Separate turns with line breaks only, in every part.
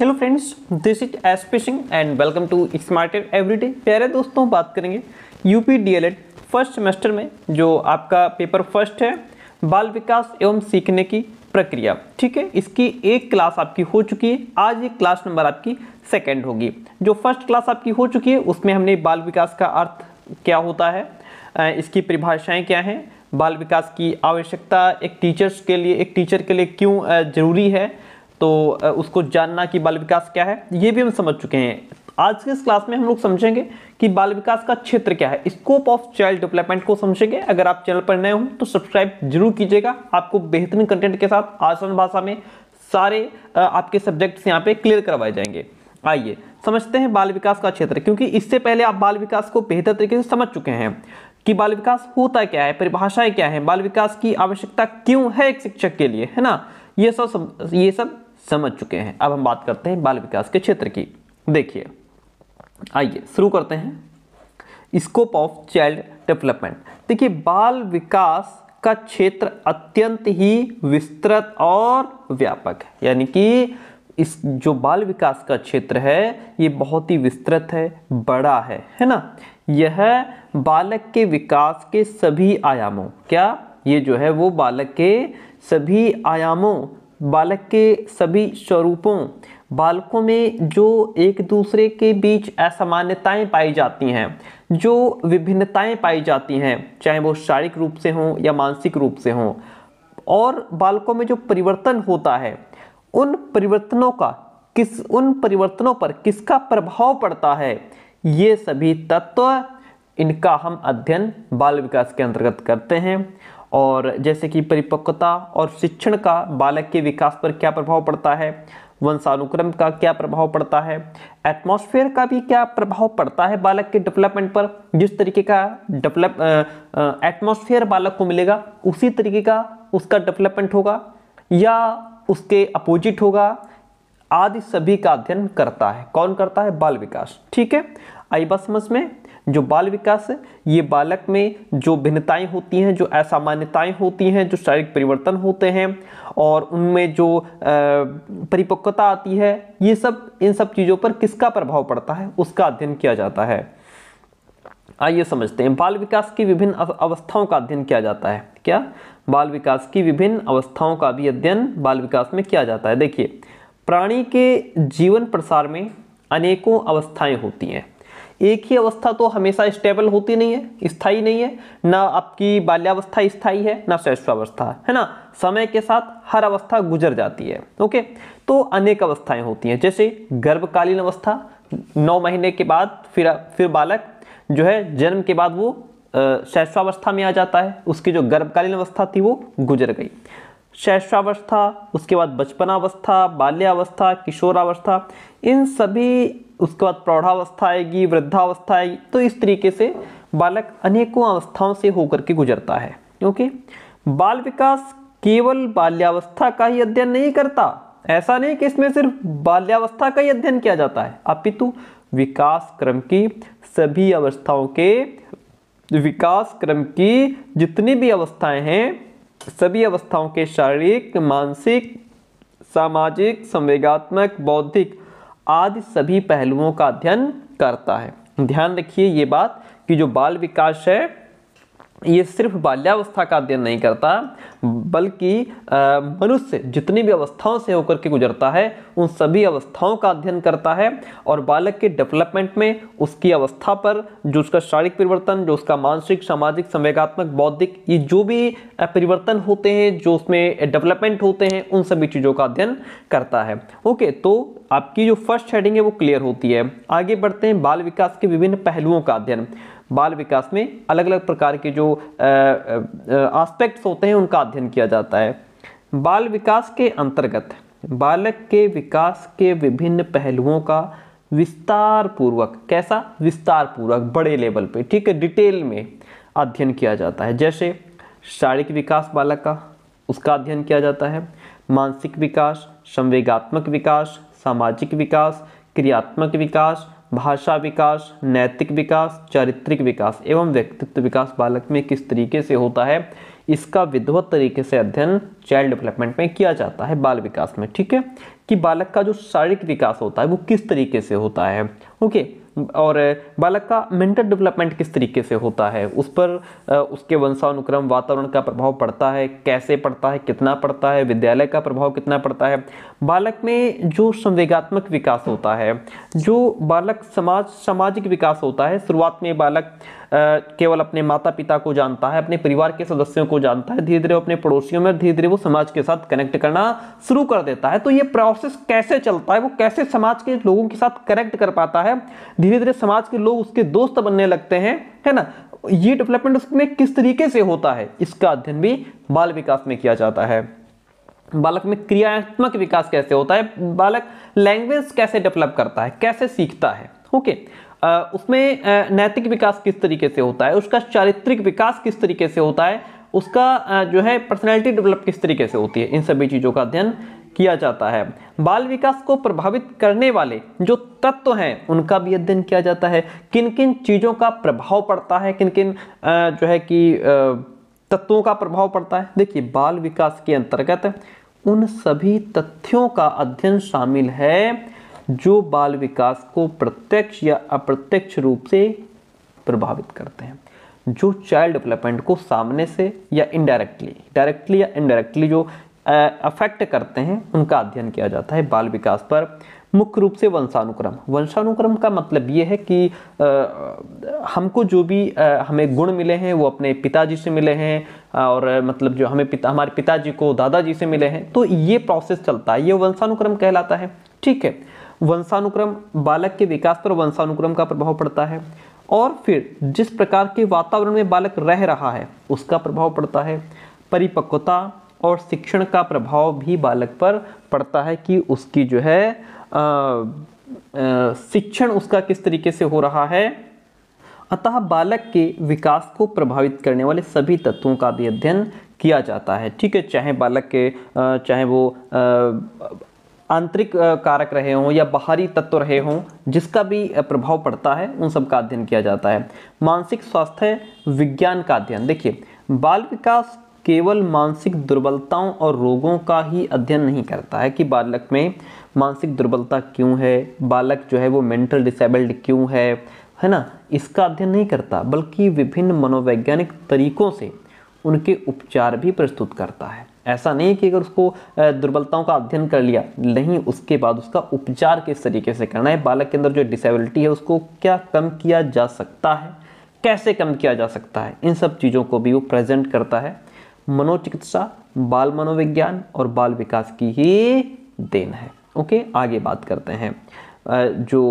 hello friends this is S fishing and welcome to smart everyday प्यारे दोस्तों बात करेंगे यूपी डीएलएड फर्स्ट सेमेस्टर में जो आपका पेपर फर्स्ट है बाल विकास एवं सीखने की प्रक्रिया ठीक है इसकी एक क्लास आपकी हो चुकी है आज ये क्लास नंबर आपकी सेकेंड होगी जो फर्स्ट क्लास आपकी हो चुकी है उसमें हमने बाल विकास का अर्थ क्या होता है इसकी परिभाषाएँ क्या हैं बाल विकास की आवश्यकता एक टीचर्स के लिए एक टीचर के लिए क्यों ज़रूरी है तो उसको जानना कि बाल विकास क्या है ये भी हम समझ चुके हैं आज के इस क्लास में हम लोग समझेंगे कि बाल विकास का क्षेत्र क्या है स्कोप ऑफ चाइल्ड डेवलपमेंट को समझेंगे अगर आप चैनल पर नए हों तो सब्सक्राइब जरूर कीजिएगा आपको बेहतरीन कंटेंट के साथ आसान भाषा में सारे आपके सब्जेक्ट्स यहाँ पे क्लियर करवाए जाएंगे आइए समझते हैं बाल विकास का क्षेत्र क्योंकि इससे पहले आप बाल विकास को बेहतर तरीके से समझ चुके हैं कि बाल विकास होता क्या है परिभाषाएं क्या है बाल विकास की आवश्यकता क्यों है एक शिक्षक के लिए है ना ये सब ये सब समझ चुके हैं अब हम बात करते हैं बाल विकास के क्षेत्र की देखिए आइए शुरू करते हैं स्कोप ऑफ चाइल्ड डेवलपमेंट देखिए बाल विकास का क्षेत्र अत्यंत ही विस्तृत और व्यापक है यानी कि इस जो बाल विकास का क्षेत्र है ये बहुत ही विस्तृत है बड़ा है है ना यह बालक के विकास के सभी आयामों क्या ये जो है वो बालक के सभी आयामों बालक के सभी स्वरूपों बालकों में जो एक दूसरे के बीच असामान्यताएँ पाई जाती हैं जो विभिन्नताएं पाई जाती हैं चाहे वो शारीरिक रूप से हों या मानसिक रूप से हों और बालकों में जो परिवर्तन होता है उन परिवर्तनों का किस उन परिवर्तनों पर किसका प्रभाव पड़ता है ये सभी तत्व इनका हम अध्ययन बाल विकास के अंतर्गत करते हैं और जैसे कि परिपक्वता और शिक्षण का बालक के विकास पर क्या प्रभाव पड़ता है वंशानुक्रम का क्या प्रभाव पड़ता है एटमॉस्फेयर का भी क्या प्रभाव पड़ता है बालक के डेवलपमेंट पर जिस तरीके का डेवलप एटमॉस्फेयर बालक को मिलेगा उसी तरीके का उसका डेवलपमेंट होगा या उसके अपोजिट होगा आदि सभी का अध्ययन करता है कौन करता है बाल विकास ठीक है आई बस समझ में जो बाल विकास है ये बालक में जो भिन्नताएं होती हैं जो असामान्यताएं होती हैं जो शारीरिक परिवर्तन होते हैं और उनमें जो परिपक्वता आती है ये सब इन सब चीज़ों पर किसका प्रभाव पड़ता है उसका अध्ययन किया जाता है आइए समझते हैं बाल विकास की विभिन्न अवस्थाओं का अध्ययन किया जाता है क्या बाल विकास की विभिन्न अवस्थाओं का भी अध्ययन बाल विकास में किया जाता है देखिए प्राणी के जीवन प्रसार में अनेकों अवस्थाएं होती हैं एक ही अवस्था तो हमेशा स्टेबल होती नहीं है स्थाई नहीं है ना आपकी बाल्यावस्था स्थाई है ना शैश्वावस्था है ना समय के साथ हर अवस्था गुजर जाती है ओके तो अनेक अवस्थाएं होती हैं जैसे गर्भकालीन अवस्था नौ महीने के बाद फिर फिर बालक जो है जन्म के बाद वो शैश्वावस्था में आ जाता है उसकी जो गर्भकालीन अवस्था थी वो गुजर गई शैशवावस्था उसके बाद बचपनावस्था बाल्यावस्था किशोरावस्था इन सभी उसके बाद प्रौढ़ावस्था आएगी वृद्धावस्था आएगी तो इस तरीके से बालक अनेकों अवस्थाओं से होकर के गुजरता है ओके बाल विकास केवल बाल्यावस्था का ही अध्ययन नहीं करता ऐसा नहीं कि इसमें सिर्फ बाल्यावस्था का ही अध्ययन किया जाता है अपितु विकास क्रम की सभी अवस्थाओं के विकास क्रम की जितनी भी अवस्थाएं हैं सभी अवस्थाओं के शारीरिक मानसिक सामाजिक संवेगात्मक बौद्धिक आदि सभी पहलुओं का अध्ययन करता है ध्यान रखिए ये बात कि जो बाल विकास है ये सिर्फ बाल्यावस्था का अध्ययन नहीं करता बल्कि मनुष्य जितनी भी अवस्थाओं से होकर के गुजरता है उन सभी अवस्थाओं का अध्ययन करता है और बालक के डेवलपमेंट में उसकी अवस्था पर जो उसका शारीरिक परिवर्तन जो उसका मानसिक सामाजिक संवेगात्मक बौद्धिक ये जो भी परिवर्तन होते हैं जो उसमें डेवलपमेंट होते हैं उन सभी चीज़ों का अध्ययन करता है ओके तो आपकी जो फर्स्ट हेडिंग है वो क्लियर होती है आगे बढ़ते हैं बाल विकास के विभिन्न पहलुओं का अध्ययन बाल विकास में अलग अलग प्रकार के जो आस्पेक्ट्स होते हैं उनका अध्ययन किया जाता है बाल विकास के अंतर्गत बालक के विकास के विभिन्न पहलुओं का विस्तार पूर्वक कैसा विस्तार पूर्वक बड़े लेवल पे ठीक है डिटेल में अध्ययन किया जाता है जैसे शारीरिक विकास बालक का उसका अध्ययन किया जाता है मानसिक विकास संवेगात्मक विकास सामाजिक विकास क्रियात्मक विकास भाषा विकास नैतिक विकास चारित्रिक विकास एवं व्यक्तित्व विकास बालक में किस तरीके से होता है इसका विधिवत तरीके से अध्ययन चाइल्ड डेवलपमेंट में किया जाता है बाल विकास में ठीक है कि बालक का जो शारीरिक विकास होता है वो किस तरीके से होता है ओके और बालक का मेंटल डेवलपमेंट किस तरीके से होता है उस पर उसके वंशानुक्रम वातावरण का प्रभाव पड़ता है कैसे पड़ता है कितना पड़ता है विद्यालय का प्रभाव कितना पड़ता है बालक में जो संवेगात्मक विकास होता है जो बालक समाज सामाजिक विकास होता है शुरुआत में बालक केवल अपने माता पिता को जानता है अपने परिवार के सदस्यों को जानता है धीरे धीरे अपने पड़ोसियों में धीरे धीरे वो समाज के साथ कनेक्ट करना शुरू कर देता है तो ये प्रोसेस कैसे चलता है वो कैसे समाज के लोगों के साथ कनेक्ट कर पाता है धीरे धीरे समाज के लोग उसके दोस्त बनने लगते हैं है ना ये डेवलपमेंट उसमें किस तरीके से होता है इसका अध्ययन भी बाल विकास में किया जाता है बालक में क्रियात्मक विकास कैसे होता है बालक लैंग्वेज कैसे डेवलप करता है कैसे सीखता है ओके आ, उसमें नैतिक विकास किस तरीके से होता है उसका चारित्रिक विकास किस तरीके से होता है उसका जो है पर्सनैलिटी डेवलप किस तरीके से होती है इन सभी चीज़ों का अध्ययन किया जाता है बाल विकास को प्रभावित करने वाले जो तत्व हैं उनका भी अध्ययन किया जाता है किन किन चीज़ों का प्रभाव पड़ता है किन किन जो है कि तत्वों का प्रभाव पड़ता है देखिए बाल विकास के अंतर्गत उन सभी तथ्यों का अध्ययन शामिल है जो बाल विकास को प्रत्यक्ष या अप्रत्यक्ष रूप से प्रभावित करते हैं जो चाइल्ड डेवलपमेंट को सामने से या इनडायरेक्टली डायरेक्टली या इनडायरेक्टली जो अफेक्ट करते हैं उनका अध्ययन किया जाता है बाल विकास पर मुख्य रूप से वंशानुक्रम वंशानुक्रम का मतलब ये है कि आ, हमको जो भी आ, हमें गुण मिले हैं वो अपने पिताजी से मिले हैं और मतलब जो हमें पिता हमारे पिताजी को दादाजी से मिले हैं तो ये प्रोसेस चलता है ये वंशानुक्रम कहलाता है ठीक है वंशानुक्रम बालक के विकास पर वंशानुक्रम का प्रभाव पड़ता है और फिर जिस प्रकार के वातावरण में बालक रह रहा है उसका प्रभाव पड़ता है परिपक्वता और शिक्षण का प्रभाव भी बालक पर पड़ता है कि उसकी जो है शिक्षण उसका किस तरीके से हो रहा है अतः बालक के विकास को प्रभावित करने वाले सभी तत्वों का भी अध्ययन किया जाता है ठीक है चाहे बालक के चाहे वो आंतरिक कारक रहे हों या बाहरी तत्व रहे हों जिसका भी प्रभाव पड़ता है उन सब का अध्ययन किया जाता है मानसिक स्वास्थ्य विज्ञान का अध्ययन देखिए बाल विकास केवल मानसिक दुर्बलताओं और रोगों का ही अध्ययन नहीं करता है कि बालक में मानसिक दुर्बलता क्यों है बालक जो है वो मेंटल डिसेबल्ड क्यों है है ना इसका अध्ययन नहीं करता बल्कि विभिन्न मनोवैज्ञानिक तरीकों से उनके उपचार भी प्रस्तुत करता है ऐसा नहीं कि अगर उसको दुर्बलताओं का अध्ययन कर लिया नहीं उसके बाद उसका उपचार किस तरीके से करना है बालक के अंदर जो डिसेबिलिटी है उसको क्या कम किया जा सकता है कैसे कम किया जा सकता है इन सब चीज़ों को भी वो प्रेजेंट करता है मनोचिकित्सा बाल मनोविज्ञान और बाल विकास की ही देन है ओके आगे बात करते हैं जो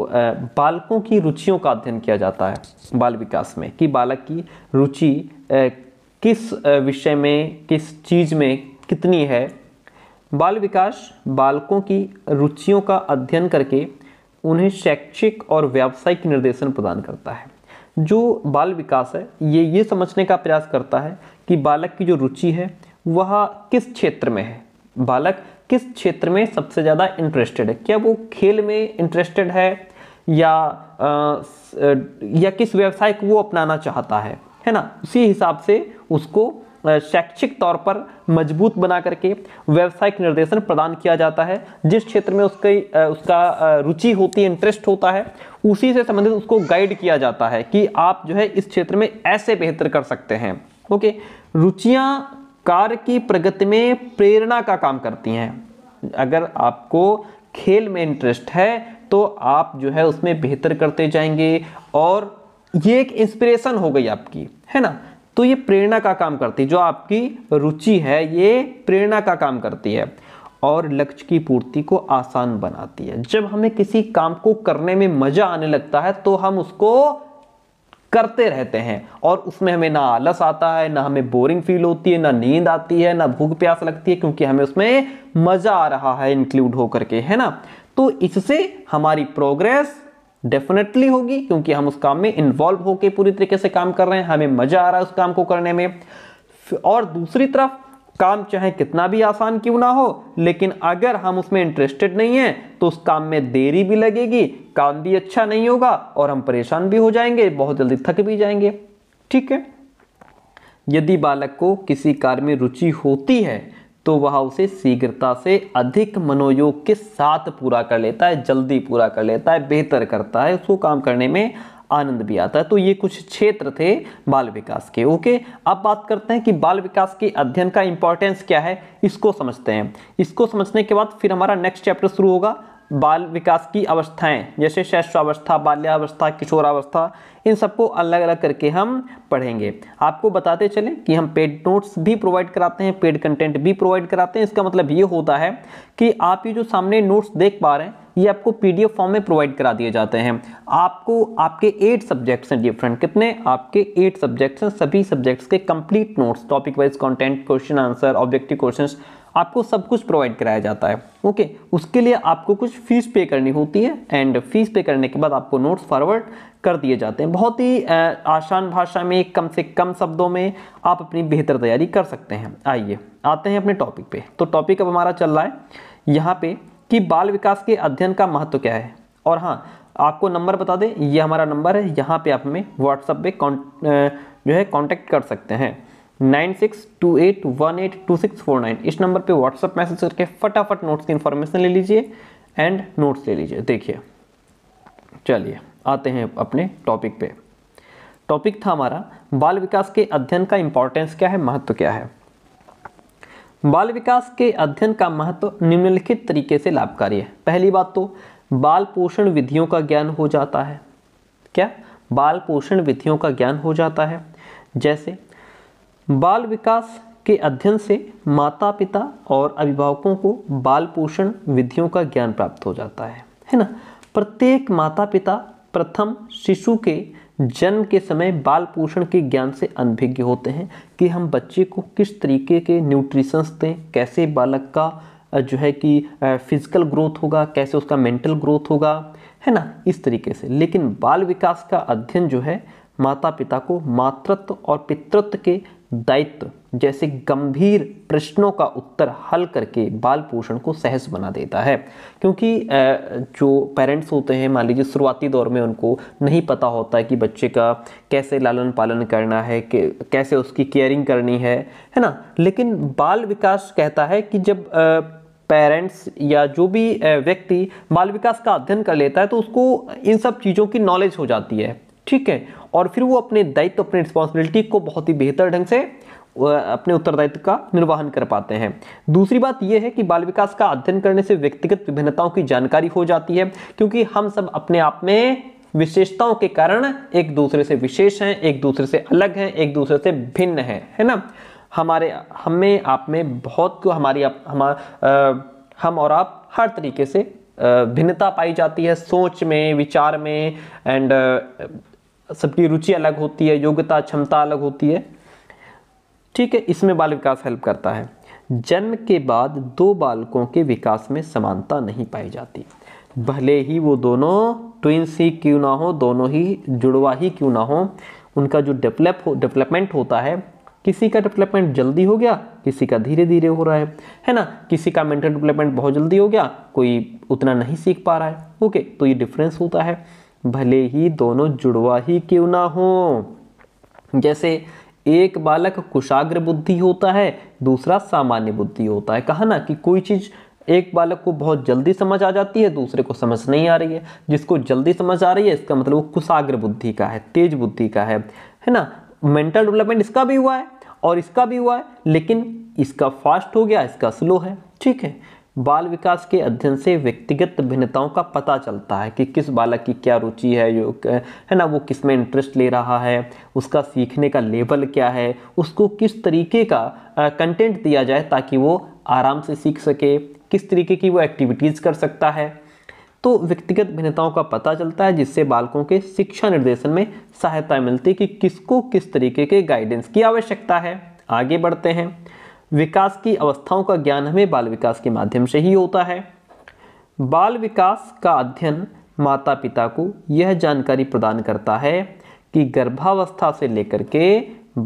बालकों की रुचियों का अध्ययन किया जाता है बाल विकास में कि बालक की रुचि किस विषय में किस चीज़ में कितनी है बाल विकास बालकों की रुचियों का अध्ययन करके उन्हें शैक्षिक और व्यावसायिक निर्देशन प्रदान करता है जो बाल विकास है ये ये समझने का प्रयास करता है कि बालक की जो रुचि है वह किस क्षेत्र में है बालक किस क्षेत्र में सबसे ज़्यादा इंटरेस्टेड है क्या वो खेल में इंटरेस्टेड है या आ, या किस व्यवसाय को वो अपनाना चाहता है है ना उसी हिसाब से उसको शैक्षिक तौर पर मजबूत बना करके व्यावसायिक निर्देशन प्रदान किया जाता है जिस क्षेत्र में उसकी उसका रुचि होती है इंटरेस्ट होता है उसी से संबंधित उसको गाइड किया जाता है कि आप जो है इस क्षेत्र में ऐसे बेहतर कर सकते हैं ओके रुचियाँ कार्य की प्रगति में प्रेरणा का काम करती हैं अगर आपको खेल में इंटरेस्ट है तो आप जो है उसमें बेहतर करते जाएंगे और ये एक इंस्पिरेशन हो गई आपकी है ना तो ये प्रेरणा का काम करती है जो आपकी रुचि है ये प्रेरणा का काम करती है और लक्ष्य की पूर्ति को आसान बनाती है जब हमें किसी काम को करने में मजा आने लगता है तो हम उसको करते रहते हैं और उसमें हमें ना आलस आता है ना हमें बोरिंग फील होती है ना नींद आती है ना भूख प्यास लगती है क्योंकि हमें उसमें मज़ा आ रहा है इंक्लूड होकर के है ना तो इससे हमारी प्रोग्रेस डेफिनेटली होगी क्योंकि हम उस काम में इन्वॉल्व होकर पूरी तरीके से काम कर रहे हैं हमें मजा आ रहा है उस काम को करने में और दूसरी तरफ काम चाहे कितना भी आसान क्यों ना हो लेकिन अगर हम उसमें इंटरेस्टेड नहीं हैं तो उस काम में देरी भी लगेगी काम भी अच्छा नहीं होगा और हम परेशान भी हो जाएंगे बहुत जल्दी थक भी जाएंगे ठीक है यदि बालक को किसी कार्य में रुचि होती है तो वह उसे शीघ्रता से अधिक मनोयोग के साथ पूरा कर लेता है जल्दी पूरा कर लेता है बेहतर करता है उसको काम करने में आनंद भी आता है तो ये कुछ क्षेत्र थे बाल विकास के ओके अब बात करते हैं कि बाल विकास के अध्ययन का इंपॉर्टेंस क्या है इसको समझते हैं इसको समझने के बाद फिर हमारा नेक्स्ट चैप्टर शुरू होगा बाल विकास की अवस्थाएं जैसे शैशवावस्था बाल्यावस्था किशोरावस्था इन सबको अलग अलग करके हम पढ़ेंगे आपको बताते चलें कि हम पेड नोट्स भी प्रोवाइड कराते हैं पेड कंटेंट भी प्रोवाइड कराते हैं इसका मतलब ये होता है कि आप ये जो सामने नोट्स देख पा रहे हैं ये आपको पीडीएफ फॉर्म में प्रोवाइड करा दिए जाते हैं आपको आपके एट सब्जेक्ट्स हैं डिफरेंट कितने आपके एट सब्जेक्ट्स हैं सभी सब्जेक्ट्स के complete notes topic wise content question answer objective questions आपको सब कुछ प्रोवाइड कराया जाता है ओके उसके लिए आपको कुछ फीस पे करनी होती है एंड फीस पे करने के बाद आपको नोट्स फॉरवर्ड कर दिए जाते हैं बहुत ही आसान भाषा में कम से कम शब्दों में आप अपनी बेहतर तैयारी कर सकते हैं आइए आते हैं अपने टॉपिक पे तो टॉपिक अब हमारा चल रहा है यहाँ पे कि बाल विकास के अध्ययन का महत्व क्या है और हाँ आपको नंबर बता दें ये हमारा नंबर है यहाँ पे आप हमें व्हाट्सअप पे जो है कॉन्टेक्ट कर सकते हैं nine six two eight one eight two six four nine इस नंबर पे व्हाट्सअप मैसेज करके फटाफट नोट्स की इन्फॉर्मेशन ले लीजिए एंड नोट्स ले लीजिए देखिए चलिए आते हैं अपने टॉपिक पे टॉपिक था हमारा बाल विकास के अध्ययन का इंपॉर्टेंस क्या है महत्व क्या है बाल विकास के अध्ययन का महत्व निम्नलिखित तरीके से लाभकारी है पहली बात तो बाल पोषण विधियों का ज्ञान हो जाता है क्या बाल पोषण विधियों का ज्ञान हो जाता है जैसे बाल विकास के अध्ययन से माता पिता और अभिभावकों को बाल पोषण विधियों का ज्ञान प्राप्त हो जाता है है ना प्रत्येक माता पिता प्रथम शिशु के जन्म के समय बाल पोषण के ज्ञान से अनभिज्ञ होते हैं कि हम बच्चे को किस तरीके के न्यूट्रिशंस दें कैसे बालक का जो है कि फिजिकल ग्रोथ होगा कैसे उसका मेंटल ग्रोथ होगा है ना इस तरीके से लेकिन बाल विकास का अध्ययन जो है माता पिता को मातृत्व और पितृत्व के दायित्व जैसे गंभीर प्रश्नों का उत्तर हल करके बाल पोषण को सहज बना देता है क्योंकि जो पेरेंट्स होते हैं मान लीजिए शुरुआती दौर में उनको नहीं पता होता है कि बच्चे का कैसे लालन पालन करना है कैसे उसकी केयरिंग करनी है है ना लेकिन बाल विकास कहता है कि जब पेरेंट्स या जो भी व्यक्ति बाल विकास का अध्ययन कर लेता है तो उसको इन सब चीज़ों की नॉलेज हो जाती है ठीक है और फिर वो अपने दायित्व अपनी रिस्पॉन्सिबिलिटी को बहुत ही बेहतर ढंग से अपने उत्तरदायित्व का निर्वहन कर पाते हैं दूसरी बात यह है कि बाल विकास का अध्ययन करने से व्यक्तिगत विभिन्नताओं की जानकारी हो जाती है क्योंकि हम सब अपने आप में विशेषताओं के कारण एक दूसरे से विशेष हैं एक दूसरे से अलग हैं एक दूसरे से भिन्न हैं है ना हमारे हमें आप में बहुत हमारी आप हम आ, हम और आप हर तरीके से भिन्नता पाई जाती है सोच में विचार में एंड सबकी रुचि अलग होती है योग्यता क्षमता अलग होती है ठीक है इसमें बाल विकास हेल्प करता है जन्म के बाद दो बालकों के विकास में समानता नहीं पाई जाती भले ही वो दोनों ट्विंस ही क्यों ना हो दोनों ही जुड़वा ही क्यों ना हो उनका जो डेवलप हो डेवलपमेंट होता है किसी का डेवलपमेंट जल्दी हो गया किसी का धीरे धीरे हो रहा है है ना किसी का मेंटल डेवलपमेंट बहुत जल्दी हो गया कोई उतना नहीं सीख पा रहा है ओके तो ये डिफरेंस होता है भले ही दोनों जुड़वा ही क्यों ना हो जैसे एक बालक कुशाग्र बुद्धि होता है दूसरा सामान्य बुद्धि होता है कहा ना कि कोई चीज़ एक बालक को बहुत जल्दी समझ आ जाती है दूसरे को समझ नहीं आ रही है जिसको जल्दी समझ आ रही है इसका मतलब वो कुशाग्र बुद्धि का है तेज बुद्धि का है है ना मेंटल डेवलपमेंट इसका भी हुआ है और इसका भी हुआ है लेकिन इसका फास्ट हो गया इसका स्लो है ठीक है बाल विकास के अध्ययन से व्यक्तिगत भिन्नताओं का पता चलता है कि किस बालक की क्या रुचि है जो है ना वो किस में इंटरेस्ट ले रहा है उसका सीखने का लेवल क्या है उसको किस तरीके का कंटेंट दिया जाए ताकि वो आराम से सीख सके किस तरीके की वो एक्टिविटीज़ कर सकता है तो व्यक्तिगत भिन्नताओं का पता चलता है जिससे बालकों के शिक्षा निर्देशन में सहायता मिलती है कि किसको किस तरीके के गाइडेंस की आवश्यकता है आगे बढ़ते हैं विकास की अवस्थाओं का ज्ञान हमें बाल विकास के माध्यम से ही होता है बाल विकास का अध्ययन माता पिता को यह जानकारी प्रदान करता है कि गर्भावस्था से लेकर के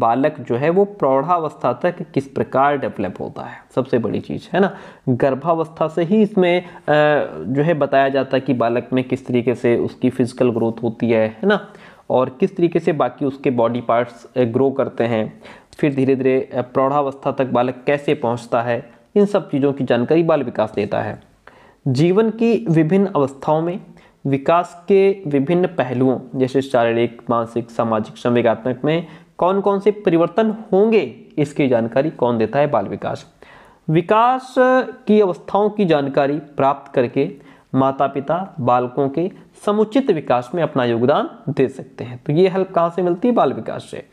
बालक जो है वो प्रौढ़ावस्था तक किस प्रकार डेवलप होता है सबसे बड़ी चीज़ है ना गर्भावस्था से ही इसमें जो है बताया जाता है कि बालक में किस तरीके से उसकी फिजिकल ग्रोथ होती है है ना और किस तरीके से बाकी उसके बॉडी पार्ट्स ग्रो करते हैं फिर धीरे धीरे प्रौढ़ावस्था तक बालक कैसे पहुंचता है इन सब चीज़ों की जानकारी बाल विकास देता है जीवन की विभिन्न अवस्थाओं में विकास के विभिन्न पहलुओं जैसे शारीरिक मानसिक सामाजिक संवेगात्मक में कौन कौन से परिवर्तन होंगे इसकी जानकारी कौन देता है बाल विकास विकास की अवस्थाओं की जानकारी प्राप्त करके माता पिता बालकों के समुचित विकास में अपना योगदान दे सकते हैं तो ये हेल्प कहाँ से मिलती है बाल विकास से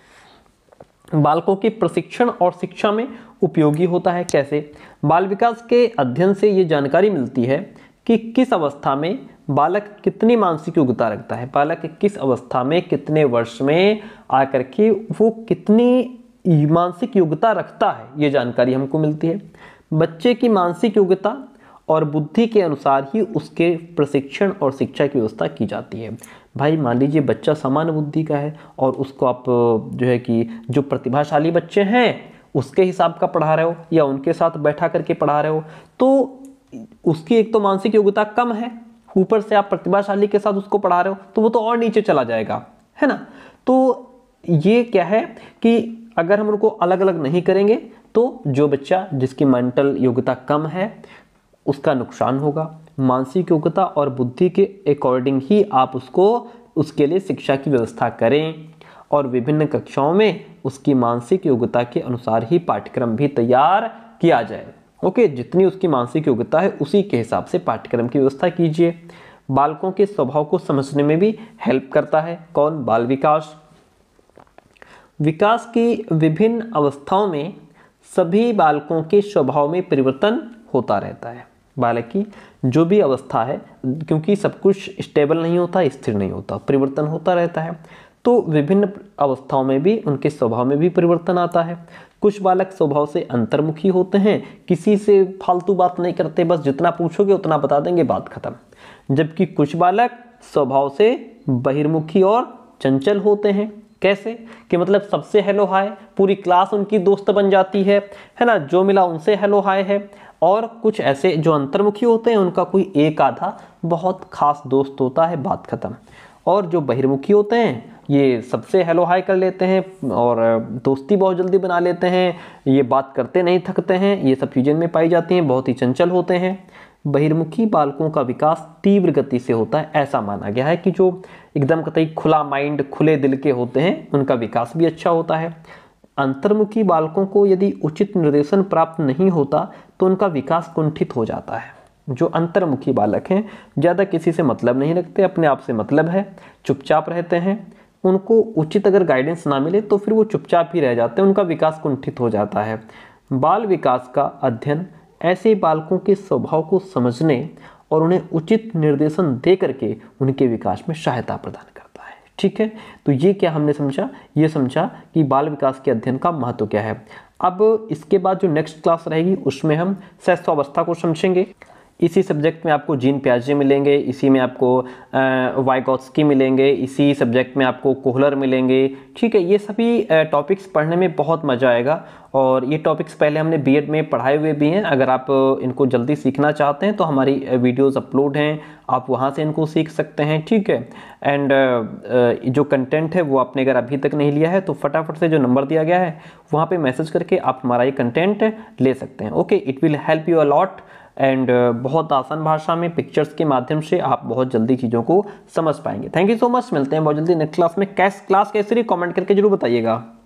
बालकों के प्रशिक्षण और शिक्षा में उपयोगी होता है कैसे बाल विकास के अध्ययन से ये जानकारी मिलती है कि किस अवस्था में बालक कितनी मानसिक योग्यता रखता है बालक किस अवस्था में कितने वर्ष में आकर के वो कितनी मानसिक योग्यता रखता है ये जानकारी हमको मिलती है बच्चे की मानसिक योग्यता और बुद्धि के अनुसार ही उसके प्रशिक्षण और शिक्षा की व्यवस्था की जाती है भाई मान लीजिए बच्चा समान बुद्धि का है और उसको आप जो है कि जो प्रतिभाशाली बच्चे हैं उसके हिसाब का पढ़ा रहे हो या उनके साथ बैठा करके पढ़ा रहे हो तो उसकी एक तो मानसिक योग्यता कम है ऊपर से आप प्रतिभाशाली के साथ उसको पढ़ा रहे हो तो वो तो और नीचे चला जाएगा है ना तो ये क्या है कि अगर हम उनको अलग अलग नहीं करेंगे तो जो बच्चा जिसकी मेंटल योग्यता कम है उसका नुकसान होगा मानसिक योग्यता और बुद्धि के अकॉर्डिंग ही आप उसको उसके लिए शिक्षा की व्यवस्था करें और विभिन्न कक्षाओं में उसकी मानसिक योग्यता के अनुसार ही पाठ्यक्रम भी तैयार किया जाए ओके जितनी उसकी मानसिक योग्यता है उसी के हिसाब से पाठ्यक्रम की व्यवस्था कीजिए बालकों के स्वभाव को समझने में भी हेल्प करता है कौन बाल विकास विकास की विभिन्न अवस्थाओं में सभी बालकों के स्वभाव में परिवर्तन होता रहता है बालक की जो भी अवस्था है क्योंकि सब कुछ स्टेबल नहीं होता स्थिर नहीं होता परिवर्तन होता रहता है तो विभिन्न अवस्थाओं में भी उनके स्वभाव में भी परिवर्तन आता है कुछ बालक स्वभाव से अंतर्मुखी होते हैं किसी से फालतू बात नहीं करते बस जितना पूछोगे उतना बता देंगे बात खत्म जबकि कुछ बालक स्वभाव से बहिर्मुखी और चंचल होते हैं कैसे कि मतलब सबसे हेलो हाय पूरी क्लास उनकी दोस्त बन जाती है है ना जो मिला उनसे हेलो हाय है और कुछ ऐसे जो अंतर्मुखी होते हैं उनका कोई एक आधा बहुत खास दोस्त होता है बात ख़त्म और जो बहिर्मुखी होते हैं ये सबसे हेलो हाय कर लेते हैं और दोस्ती बहुत जल्दी बना लेते हैं ये बात करते नहीं थकते हैं ये सब चीज़ें में पाई जाती हैं बहुत ही चंचल होते हैं बहिर्मुखी बालकों का विकास तीव्र गति से होता है ऐसा माना गया है कि जो एकदम कतई खुला माइंड खुले दिल के होते हैं उनका विकास भी अच्छा होता है अंतर्मुखी बालकों को यदि उचित निर्देशन प्राप्त नहीं होता तो उनका विकास कुंठित हो जाता है जो अंतर्मुखी बालक हैं ज़्यादा किसी से मतलब नहीं रखते अपने आप से मतलब है चुपचाप रहते हैं उनको उचित अगर गाइडेंस ना मिले तो फिर वो चुपचाप ही रह जाते हैं उनका विकास कुंठित हो जाता है बाल विकास का अध्ययन ऐसे बालकों के स्वभाव को समझने और उन्हें उचित निर्देशन दे करके उनके विकास में सहायता प्रदान कर ठीक है तो ये क्या हमने समझा ये समझा कि बाल विकास के अध्ययन का महत्व क्या है अब इसके बाद जो नेक्स्ट क्लास रहेगी उसमें हम अवस्था को समझेंगे इसी सब्जेक्ट में आपको जीन प्याजे मिलेंगे इसी में आपको वाइकॉस्की मिलेंगे इसी सब्जेक्ट में आपको कोहलर मिलेंगे ठीक है ये सभी टॉपिक्स पढ़ने में बहुत मज़ा आएगा और ये टॉपिक्स पहले हमने बीएड में पढ़ाए हुए भी हैं अगर आप इनको जल्दी सीखना चाहते हैं तो हमारी वीडियोस अपलोड हैं आप वहाँ से इनको सीख सकते हैं ठीक है एंड जो कंटेंट है वो आपने अगर अभी तक नहीं लिया है तो फटाफट से जो नंबर दिया गया है वहाँ पर मैसेज करके आप हमारा ये कंटेंट ले सकते हैं okay it will help you a lot and uh, बहुत आसान भाषा में पिक्चर्स के माध्यम से आप बहुत जल्दी चीज़ों को समझ पाएंगे थैंक यू सो मच मिलते हैं बहुत जल्दी नेक्स्ट क्लास में कैस क्लास कैसे रही कॉमेंट करके जरूर बताइएगा